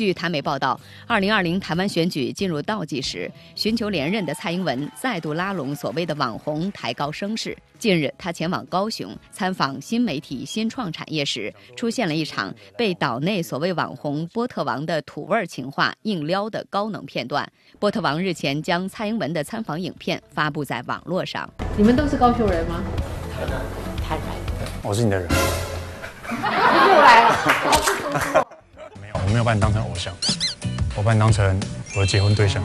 据台媒报道，二零二零台湾选举进入倒计时，寻求连任的蔡英文再度拉拢所谓的网红，抬高声势。近日，他前往高雄参访新媒体新创产业时，出现了一场被岛内所谓网红波特王的土味情话硬撩的高能片段。波特王日前将蔡英文的参访影片发布在网络上。你们都是高雄人吗？台南，台南，我是你的人。又来了。把你当成偶像，我把你当成我的结婚对象。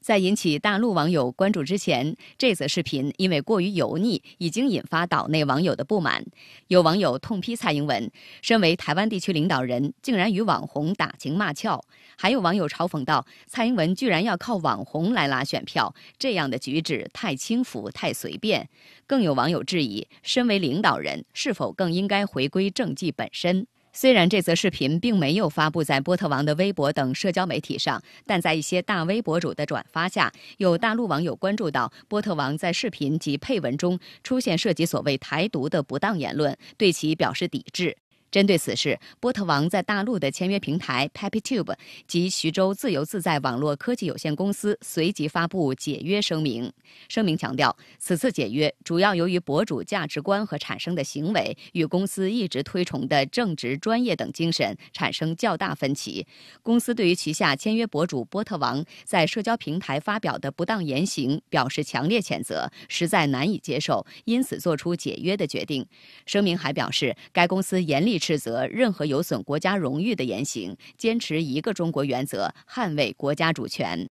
在引起大陆网友关注之前，这则视频因为过于油腻，已经引发岛内网友的不满。有网友痛批蔡英文，身为台湾地区领导人，竟然与网红打情骂俏。还有网友嘲讽道：“蔡英文居然要靠网红来拉选票，这样的举止太轻浮、太随便。”更有网友质疑，身为领导人，是否更应该回归政绩本身？虽然这则视频并没有发布在波特王的微博等社交媒体上，但在一些大 V 博主的转发下，有大陆网友关注到波特王在视频及配文中出现涉及所谓“台独”的不当言论，对其表示抵制。针对此事，波特王在大陆的签约平台 p e p y t u b e 及徐州自由自在网络科技有限公司随即发布解约声明。声明强调，此次解约主要由于博主价值观和产生的行为与公司一直推崇的正直、专业等精神产生较大分歧。公司对于旗下签约博主波特王在社交平台发表的不当言行表示强烈谴责，实在难以接受，因此做出解约的决定。声明还表示，该公司严厉。斥责任何有损国家荣誉的言行，坚持一个中国原则，捍卫国家主权。